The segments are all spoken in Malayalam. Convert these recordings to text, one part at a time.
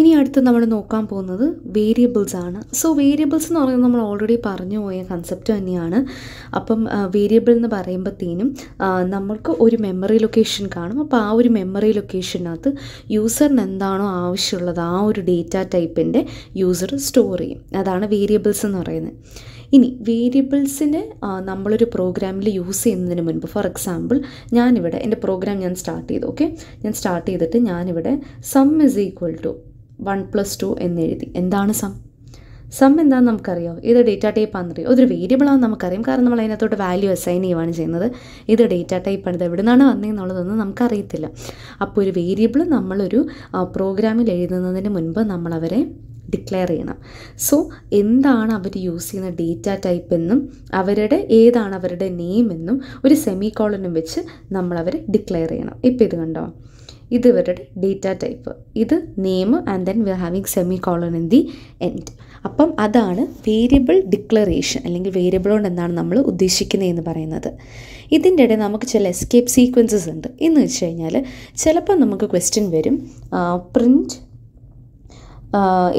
ഇനി അടുത്ത് നമ്മൾ നോക്കാൻ പോകുന്നത് വേരിയബിൾസ് ആണ് സോ വേരിയബിൾസ് എന്ന് പറയുന്നത് നമ്മൾ ഓൾറെഡി പറഞ്ഞു പോയ കൺസെപ്റ്റ് തന്നെയാണ് അപ്പം വേരിയബിൾ എന്ന് പറയുമ്പോഴത്തേനും നമ്മൾക്ക് ഒരു മെമ്മറി ലൊക്കേഷൻ കാണും അപ്പോൾ ആ ഒരു മെമ്മറി ലൊക്കേഷനകത്ത് യൂസറിന് എന്താണോ ആവശ്യമുള്ളത് ആ ഒരു ഡേറ്റ ടൈപ്പിൻ്റെ യൂസർ സ്റ്റോർ ചെയ്യും അതാണ് വേരിയബിൾസ് എന്ന് പറയുന്നത് ഇനി വേരിയബിൾസിനെ നമ്മളൊരു പ്രോഗ്രാമിൽ യൂസ് ചെയ്യുന്നതിന് മുൻപ് ഫോർ എക്സാമ്പിൾ ഞാനിവിടെ എൻ്റെ പ്രോഗ്രാം ഞാൻ സ്റ്റാർട്ട് ചെയ്തു ഓക്കെ ഞാൻ സ്റ്റാർട്ട് ചെയ്തിട്ട് ഞാനിവിടെ sum is equal to one plus two എന്നെഴുതി എന്താണ് സം സം എന്താണെന്ന് നമുക്കറിയാം ഇത് ഡേറ്റ ടൈപ്പ് ഒരു വേരിയബിൾ വേരിയബിളാണെന്ന് നമുക്കറിയാം കാരണം നമ്മൾ അതിനകത്തോട്ട് വാല്യൂ അസൈൻ ചെയ്യുവാണ് ചെയ്യുന്നത് ഇത് ഡേറ്റ ആണ് ഇത് എവിടെ നിന്നാണ് വന്നതെന്നുള്ളതൊന്നും നമുക്കറിയത്തില്ല അപ്പോൾ ഒരു വേരിയബിൾ നമ്മളൊരു പ്രോഗ്രാമിൽ എഴുതുന്നതിന് മുൻപ് നമ്മളവരെ ഡിക്ലെയർ ചെയ്യണം സോ എന്താണ് അവർ യൂസ് ചെയ്യുന്ന ഡേറ്റ ടൈപ്പ് എന്നും അവരുടെ ഏതാണ് അവരുടെ നെയിം എന്നും ഒരു സെമി കോളനും വെച്ച് നമ്മളവരെ ഡിക്ലെയർ ചെയ്യണം ഇപ്പോൾ ഇത് കണ്ടോ ഇത് ഇവരുടെ ഡേറ്റ ടൈപ്പ് ഇത് name and then we having semi colon in the end അപ്പം അതാണ് വേരിയബിൾ ഡിക്ലറേഷൻ അല്ലെങ്കിൽ വേരിയബിൾ കൊണ്ട് എന്താണ് നമ്മൾ ഉദ്ദേശിക്കുന്നത് എന്ന് പറയുന്നത് ഇതിൻ്റെ ഇടയിൽ നമുക്ക് ചില എസ്കേപ്പ് സീക്വൻസസ് ഉണ്ട് എന്ന് വെച്ച് കഴിഞ്ഞാൽ ചിലപ്പോൾ നമുക്ക് ക്വസ്റ്റ്യൻ വരും പ്രിൻറ്റ്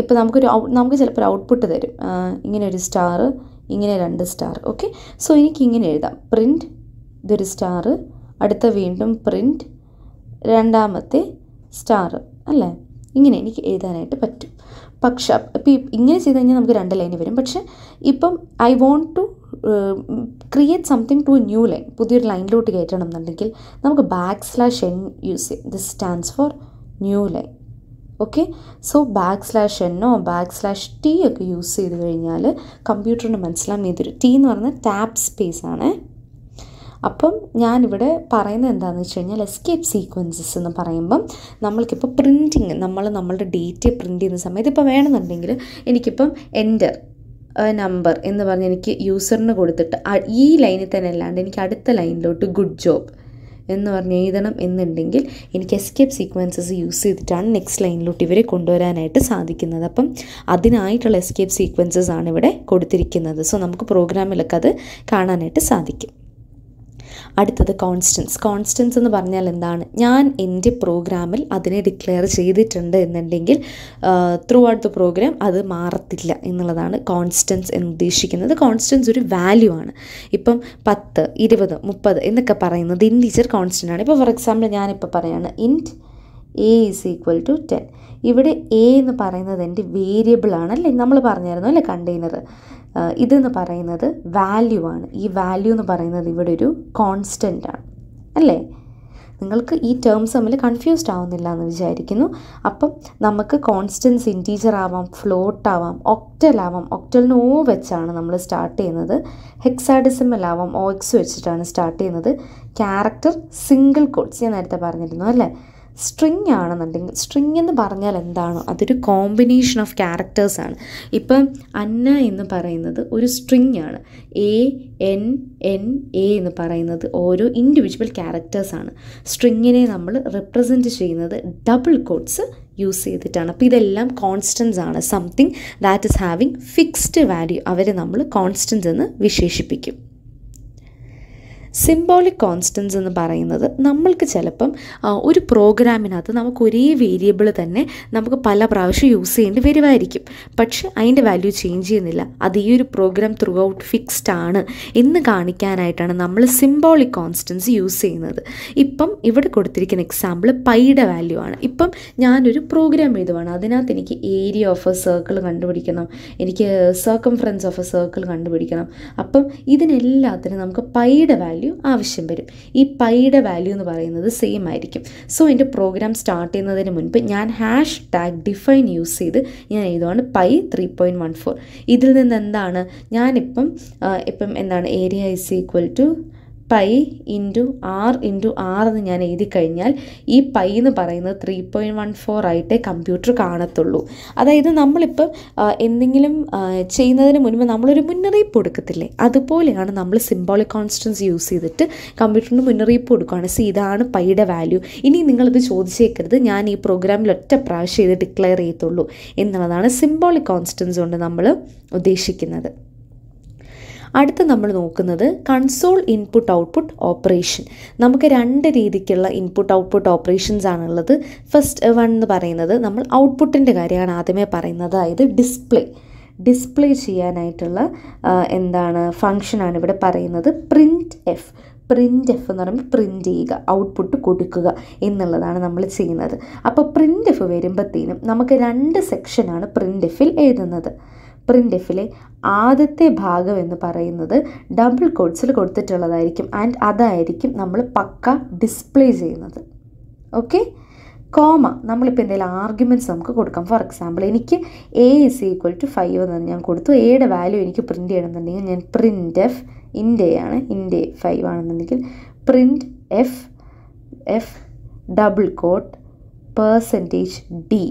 ഇപ്പോൾ നമുക്കൊരു നമുക്ക് ചിലപ്പോൾ ഒരു ഔട്ട്പുട്ട് തരും ഇങ്ങനെ ഒരു സ്റ്റാർ ഇങ്ങനെ രണ്ട് സ്റ്റാർ ഓക്കെ സോ എനിക്കിങ്ങനെ എഴുതാം പ്രിൻറ്റ് ഇതൊരു സ്റ്റാർ അടുത്ത വീണ്ടും പ്രിൻറ്റ് രണ്ടാമത്തെ സ്റ്റാർ അല്ലേ ഇങ്ങനെ എനിക്ക് എഴുതാനായിട്ട് പറ്റും പക്ഷെ ഇപ്പം ഇങ്ങനെ ചെയ്ത് കഴിഞ്ഞാൽ നമുക്ക് രണ്ട് ലൈൻ വരും പക്ഷെ ഇപ്പം I want to create something to a new line പുതിയൊരു ലൈനിലോട്ട് കയറ്റണം എന്നുണ്ടെങ്കിൽ നമുക്ക് ബാക്ക് സ്ലാഷ് എൻ യൂസ് ചെയ്യാം this stands for new line okay so back slash എന്നോ ബാക്ക് സ്ലാഷ് ടി ഒക്കെ യൂസ് ചെയ്ത് കഴിഞ്ഞാൽ കമ്പ്യൂട്ടറിന് മനസ്സിലാകും ഇതൊരു ടി എന്ന് പറഞ്ഞാൽ ടാപ്പ് സ്പേസ് ആണ് അപ്പം ഞാനിവിടെ പറയുന്നത് എന്താണെന്ന് വെച്ച് കഴിഞ്ഞാൽ എസ്കേപ്പ് സീക്വൻസസ് എന്ന് പറയുമ്പം നമ്മൾക്കിപ്പോൾ പ്രിൻറ്റിങ് നമ്മൾ നമ്മളുടെ ഡേറ്റ് പ്രിൻ്റ് ചെയ്യുന്ന സമയത്ത് ഇപ്പോൾ വേണമെന്നുണ്ടെങ്കിൽ എനിക്കിപ്പം എൻ്റർ നമ്പർ എന്ന് പറഞ്ഞ് എനിക്ക് യൂസറിന് കൊടുത്തിട്ട് ഈ ലൈനിൽ തന്നെ അല്ലാണ്ട് എനിക്ക് അടുത്ത ലൈനിലോട്ട് ഗുഡ് ജോബ് എന്ന് പറഞ്ഞ് എഴുതണം എന്നുണ്ടെങ്കിൽ എനിക്ക് എസ്കേപ്പ് സീക്വൻസസ് യൂസ് ചെയ്തിട്ടാണ് നെക്സ്റ്റ് ലൈനിലോട്ട് ഇവരെ കൊണ്ടുവരാനായിട്ട് സാധിക്കുന്നത് അപ്പം അതിനായിട്ടുള്ള എസ്കേപ്പ് സീക്വൻസസ് ആണ് ഇവിടെ കൊടുത്തിരിക്കുന്നത് സോ നമുക്ക് പ്രോഗ്രാമിലൊക്കെ അത് കാണാനായിട്ട് സാധിക്കും അടുത്തത് കോൺസ്റ്റൻസ് കോൺസ്റ്റൻസ് എന്ന് പറഞ്ഞാൽ എന്താണ് ഞാൻ എൻ്റെ പ്രോഗ്രാമിൽ അതിനെ ഡിക്ലെയർ ചെയ്തിട്ടുണ്ട് എന്നുണ്ടെങ്കിൽ ത്രൂ ഔട്ട് ദ പ്രോഗ്രാം അത് മാറത്തില്ല എന്നുള്ളതാണ് കോൺസ്റ്റൻസ് എന്ന് ഉദ്ദേശിക്കുന്നത് കോൺസ്റ്റൻസ് ഒരു വാല്യൂ ആണ് ഇപ്പം പത്ത് ഇരുപത് മുപ്പത് എന്നൊക്കെ പറയുന്നത് ടീച്ചർ കോൺസ്റ്റൻ്റ് ആണ് ഇപ്പോൾ ഫോർ എക്സാമ്പിൾ ഞാനിപ്പോൾ പറയുകയാണ് int a is equal to ten ഇവിടെ എ എന്ന് പറയുന്നത് എൻ്റെ വേരിയബിൾ ആണ് അല്ലേ നമ്മൾ പറഞ്ഞായിരുന്നു അല്ലേ കണ്ടെയ്നർ ഇതെന്ന് പറയുന്നത് വാല്യൂ ആണ് ഈ വാല്യൂ എന്ന് പറയുന്നത് ഇവിടെ ഒരു കോൺസ്റ്റൻ്റ് ആണ് അല്ലേ നിങ്ങൾക്ക് ഈ ടേംസ് തമ്മിൽ കൺഫ്യൂസ്ഡ് ആവുന്നില്ല എന്ന് വിചാരിക്കുന്നു അപ്പം നമുക്ക് കോൺസ്റ്റൻസ് ഇൻറ്റീജർ ആവാം ഫ്ലോട്ട് ആവാം ഒക്ടൽ ആവാം ഒക്ടലിന് ഓ വെച്ചാണ് നമ്മൾ സ്റ്റാർട്ട് ചെയ്യുന്നത് ഹെക്സാഡിസമൽ ആവാം ഓ എക്സ് വെച്ചിട്ടാണ് സ്റ്റാർട്ട് ചെയ്യുന്നത് ക്യാരക്ടർ സിംഗിൾ കോഡ്സ് ഞാൻ നേരത്തെ പറഞ്ഞിരുന്നു അല്ലേ സ്ട്രിങ് ആണെന്നുണ്ടെങ്കിൽ സ്ട്രിങ് എന്ന് പറഞ്ഞാൽ എന്താണ് അതൊരു കോമ്പിനേഷൻ ഓഫ് ക്യാരക്ടേഴ്സ് ആണ് ഇപ്പം അന്ന എന്ന് പറയുന്നത് ഒരു സ്ട്രിങ് ആണ് എ എൻ എൻ എ എന്ന് പറയുന്നത് ഓരോ ഇൻഡിവിജ്വൽ ക്യാരക്ടേഴ്സ് ആണ് സ്ട്രിങ്ങിനെ നമ്മൾ റിപ്രസെൻറ്റ് ചെയ്യുന്നത് ഡബിൾ കോഡ്സ് യൂസ് ചെയ്തിട്ടാണ് അപ്പോൾ ഇതെല്ലാം കോൺസ്റ്റൻസ് ആണ് something that is having fixed value അവരെ നമ്മൾ കോൺസ്റ്റൻസ് എന്ന് വിശേഷിപ്പിക്കും സിംബോളിക് കോൺസ്റ്റൻസ് എന്ന് പറയുന്നത് നമ്മൾക്ക് ചിലപ്പം ഒരു പ്രോഗ്രാമിനകത്ത് നമുക്ക് ഒരേ വേരിയബിൾ തന്നെ നമുക്ക് പല പ്രാവശ്യം യൂസ് ചെയ്യേണ്ടി വരുമായിരിക്കും പക്ഷേ അതിൻ്റെ വാല്യൂ ചേഞ്ച് ചെയ്യുന്നില്ല അത് ഈ ഒരു പ്രോഗ്രാം ത്രൂ ഔട്ട് ഫിക്സ്ഡ് ആണ് എന്ന് കാണിക്കാനായിട്ടാണ് നമ്മൾ സിംബോളിക് കോൺസ്റ്റൻസ് യൂസ് ചെയ്യുന്നത് ഇപ്പം ഇവിടെ കൊടുത്തിരിക്കുന്ന എക്സാമ്പിൾ പൈയുടെ വാല്യൂ ആണ് ഇപ്പം ഞാനൊരു പ്രോഗ്രാം എഴുതുവാണ് അതിനകത്ത് എനിക്ക് ഏരിയ ഓഫ് എ സർക്കിൾ കണ്ടുപിടിക്കണം എനിക്ക് സർക്കംഫറൻസ് ഓഫ് എ സർക്കിൾ കണ്ടുപിടിക്കണം അപ്പം ഇതിനെല്ലാത്തിനും നമുക്ക് പൈയുടെ വാല്യൂ വാല്യൂ ആവശ്യം വരും ഈ പൈയുടെ വാല്യൂ എന്ന് പറയുന്നത് സെയിം ആയിരിക്കും സോ എൻ്റെ പ്രോഗ്രാം സ്റ്റാർട്ട് ചെയ്യുന്നതിന് മുൻപ് ഞാൻ ഹാഷ് ടാഗ് ഡിഫൈൻ യൂസ് ചെയ്ത് ഞാൻ എഴുതുവാണ് pi three point one four ഇതിൽ നിന്ന് എന്താണ് ഞാനിപ്പം ഇപ്പം എന്താണ് area is equal to pi into r into r എന്ന് ഞാൻ എഴുതി കഴിഞ്ഞാൽ ഈ പൈ എന്ന് പറയുന്നത് ത്രീ പോയിൻറ്റ് വൺ ഫോർ ആയിട്ടേ കമ്പ്യൂട്ടർ കാണത്തുള്ളൂ അതായത് നമ്മളിപ്പം എന്തെങ്കിലും ചെയ്യുന്നതിന് മുൻപ് നമ്മളൊരു മുന്നറിയിപ്പ് കൊടുക്കത്തില്ലേ അതുപോലെയാണ് നമ്മൾ സിംബോളിക് കോൺസ്റ്റൻസ് യൂസ് ചെയ്തിട്ട് കമ്പ്യൂട്ടറിന് മുന്നറിയിപ്പ് കൊടുക്കുകയാണ് സി ഇതാണ് പൈയുടെ വാല്യൂ ഇനി നിങ്ങളിത് ചോദിച്ചേക്കരുത് ഞാൻ ഈ പ്രോഗ്രാമിൽ ഒറ്റ പ്രാവശ്യം ഇത് ഡിക്ലെയർ ചെയ്യത്തുള്ളൂ എന്നുള്ളതാണ് സിംബോളിക് കോൺസ്റ്റൻസ് കൊണ്ട് നമ്മൾ ഉദ്ദേശിക്കുന്നത് അടുത്ത് നമ്മൾ നോക്കുന്നത് കൺസോൾ ഇൻപുട്ട് ഔട്ട്പുട്ട് ഓപ്പറേഷൻ നമുക്ക് രണ്ട് രീതിക്കുള്ള ഇൻപുട്ട് ഔട്ട്പുട്ട് ഓപ്പറേഷൻസ് ആണുള്ളത് ഫസ്റ്റ് വൺ എന്ന് പറയുന്നത് നമ്മൾ ഔട്ട്പുട്ടിൻ്റെ കാര്യമാണ് ആദ്യമേ പറയുന്നത് അതായത് ഡിസ്പ്ലേ ഡിസ്പ്ലേ ചെയ്യാനായിട്ടുള്ള എന്താണ് ഫങ്ഷനാണ് ഇവിടെ പറയുന്നത് പ്രിൻറ്റ് എഫ് പ്രിൻ്റ് എഫ് എന്ന് പറയുമ്പോൾ പ്രിൻ്റ് ചെയ്യുക ഔട്ട്പുട്ട് കൊടുക്കുക എന്നുള്ളതാണ് നമ്മൾ ചെയ്യുന്നത് അപ്പോൾ പ്രിൻ്റ് എഫ് വരുമ്പോഴത്തേനും നമുക്ക് രണ്ട് സെക്ഷനാണ് പ്രിൻ്റ് എഫിൽ എഴുതുന്നത് എഫിലെ ആദ്യത്തെ ഭാഗം എന്ന് പറയുന്നത് ഡബിൾ കോഡ്സിൽ കൊടുത്തിട്ടുള്ളതായിരിക്കും ആൻഡ് അതായിരിക്കും നമ്മൾ പക്ക ഡിസ്പ്ലേ ചെയ്യുന്നത് ഓക്കെ കോമ നമ്മളിപ്പോൾ എന്തെങ്കിലും ആർഗ്യുമെൻറ്റ്സ് നമുക്ക് കൊടുക്കാം ഫോർ എക്സാമ്പിൾ എനിക്ക് a is equal to five എന്ന് ഞാൻ കൊടുത്തു എയുടെ വാല്യൂ എനിക്ക് പ്രിൻറ്റ് ചെയ്യണമെന്നുണ്ടെങ്കിൽ ഞാൻ പ്രിൻ്റ് എഫ് ആണ് ഇൻഡെ ഫൈവ് ആണെന്നുണ്ടെങ്കിൽ print f f double quote percentage d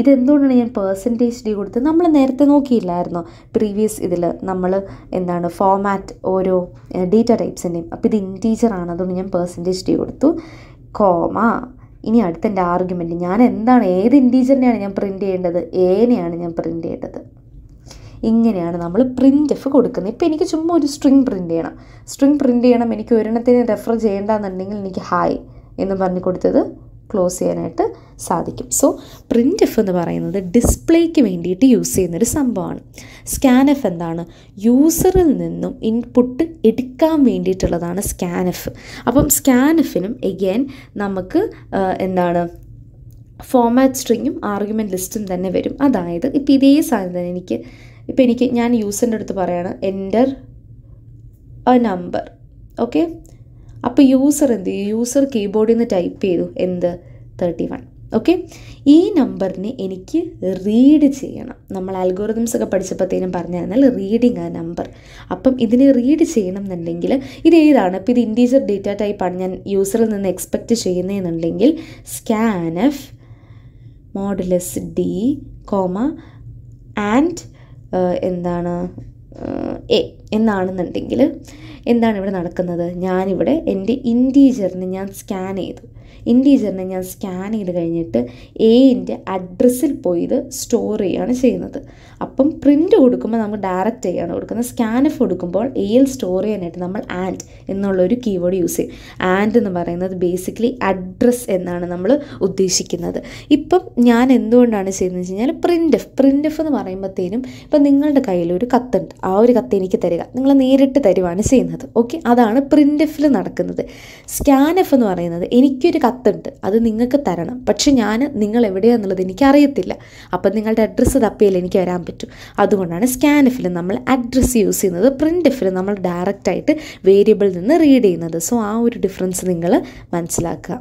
ഇതെന്തുകൊണ്ടാണ് ഞാൻ പേഴ്സൻറ്റേജ് ഡി കൊടുത്തത് നമ്മൾ നേരത്തെ നോക്കിയില്ലായിരുന്നു പ്രീവിയസ് ഇതിൽ നമ്മൾ എന്താണ് ഫോമാറ്റ് ഓരോ ഡേറ്റ ടൈപ്സിൻ്റെയും അപ്പോൾ ഇത് ഇൻറ്റീജറാണ് അതുകൊണ്ട് ഞാൻ പേഴ്സൻറ്റേജ് ഡി കൊടുത്തു കോമ ഇനി അടുത്ത എൻ്റെ ആർഗ്യുമെൻറ്റ് ഞാൻ എന്താണ് ഏത് ഇൻറ്റീജറിനെയാണ് ഞാൻ പ്രിൻറ്റ് ചെയ്യേണ്ടത് ഏനെയാണ് ഞാൻ പ്രിൻറ്റ് ചെയ്യേണ്ടത് ഇങ്ങനെയാണ് നമ്മൾ പ്രിൻ്റ് എഫ് കൊടുക്കുന്നത് ഇപ്പോൾ എനിക്ക് ചുമ്മാ ഒരു സ്ട്രിങ് പ്രിൻ്റ് ചെയ്യണം സ്ട്രിങ് പ്രിൻ്റ് ചെയ്യണം എനിക്ക് ഒരെണ്ണത്തിന് റെഫർ ചെയ്യേണ്ടെന്നുണ്ടെങ്കിൽ എനിക്ക് ഹായ് എന്ന് പറഞ്ഞു കൊടുത്തത് ക്ലോസ് ചെയ്യാനായിട്ട് സാധിക്കും സോ പ്രിൻ്റ് എഫ് എന്ന് പറയുന്നത് ഡിസ്പ്ലേക്ക് വേണ്ടിയിട്ട് യൂസ് ചെയ്യുന്നൊരു സംഭവമാണ് സ്കാൻ എഫ് എന്താണ് യൂസറിൽ നിന്നും ഇൻപുട്ട് എടുക്കാൻ വേണ്ടിയിട്ടുള്ളതാണ് സ്കാൻ എഫ് അപ്പം സ്കാൻ എഫിനും എഗെയിൻ നമുക്ക് എന്താണ് ഫോമാറ്റ് സ്ട്രിങ്ങും ആർഗ്യുമെൻ്റ് ലിസ്റ്റും തന്നെ വരും അതായത് ഇപ്പോൾ ഇതേ സാധനം തന്നെ എനിക്ക് ഇപ്പോൾ എനിക്ക് ഞാൻ യൂസറിൻ്റെ അടുത്ത് പറയുകയാണ് എൻ്റർ എ നമ്പർ ഓക്കെ അപ്പോൾ യൂസർ എന്ത് ചെയ്യും യൂസർ കീബോർഡിൽ നിന്ന് ടൈപ്പ് ചെയ്തു എന്ത് തേർട്ടി വൺ ഓക്കെ ഈ നമ്പറിനെ എനിക്ക് റീഡ് ചെയ്യണം നമ്മൾ അൽഗോറിതംസ് ഒക്കെ പഠിച്ചപ്പോഴത്തേനും പറഞ്ഞു തന്നാൽ റീഡിങ് ആ നമ്പർ അപ്പം ഇതിനെ റീഡ് ചെയ്യണം എന്നുണ്ടെങ്കിൽ ഇത് ഏതാണ് അപ്പോൾ ഇത് ഇൻഡീജർ ഡേറ്റ ടൈപ്പാണ് ഞാൻ യൂസറിൽ നിന്ന് എക്സ്പെക്റ്റ് ചെയ്യുന്നതെന്നുണ്ടെങ്കിൽ scan f modulus d comma and എന്താണ് എ uh, എന്നാണെന്നുണ്ടെങ്കിൽ എന്താണ് ഇവിടെ നടക്കുന്നത് ഞാനിവിടെ എൻ്റെ ഇൻറ്റീജറിനെ ഞാൻ സ്കാൻ ചെയ്തു ഇൻറ്റീജറിനെ ഞാൻ സ്കാൻ ചെയ്ത് കഴിഞ്ഞിട്ട് എൻ്റെ അഡ്രസ്സിൽ പോയി ഇത് സ്റ്റോർ ചെയ്യുകയാണ് ചെയ്യുന്നത് അപ്പം പ്രിൻ്റ് കൊടുക്കുമ്പോൾ നമുക്ക് ഡയറക്റ്റ് ചെയ്യാണ് കൊടുക്കുന്നത് സ്കാൻ എഫ് കൊടുക്കുമ്പോൾ എയിൽ സ്റ്റോർ ചെയ്യാനായിട്ട് നമ്മൾ ആൻഡ് എന്നുള്ളൊരു കീവേഡ് യൂസ് ചെയ്യും ആൻഡ് എന്ന് പറയുന്നത് ബേസിക്കലി അഡ്രസ്സ് എന്നാണ് നമ്മൾ ഉദ്ദേശിക്കുന്നത് ഇപ്പം ഞാൻ എന്തുകൊണ്ടാണ് ചെയ്യുന്നത് വെച്ച് കഴിഞ്ഞാൽ പ്രിൻ്റ് എഫ് പ്രിൻ്റ് എഫ് എന്ന് പറയുമ്പോഴത്തേനും ഇപ്പം നിങ്ങളുടെ കയ്യിൽ ഒരു കത്തുണ്ട് ആ ഒരു കത്ത് എനിക്ക് തരിക നിങ്ങൾ നേരിട്ട് തരുവാണ് ചെയ്യുന്നത് ഓക്കെ അതാണ് പ്രിൻ്റ് എഫിൽ നടക്കുന്നത് സ്കാൻ എഫ് എന്ന് പറയുന്നത് എനിക്ക് എനിക്കൊരു കത്തുണ്ട് അത് നിങ്ങൾക്ക് തരണം പക്ഷെ ഞാൻ നിങ്ങൾ എവിടെയാണെന്നുള്ളത് എനിക്കറിയത്തില്ല അപ്പം നിങ്ങളുടെ അഡ്രസ്സ് തപ്പിയാൽ എനിക്ക് വരാൻ പറ്റും അതുകൊണ്ടാണ് സ്കാനിഫിൽ നമ്മൾ അഡ്രസ്സ് യൂസ് ചെയ്യുന്നത് എഫിൽ നമ്മൾ ഡയറക്റ്റായിട്ട് വേരിയബിളിൽ നിന്ന് റീഡ് ചെയ്യുന്നത് സോ ആ ഒരു ഡിഫറൻസ് നിങ്ങൾ മനസ്സിലാക്കുക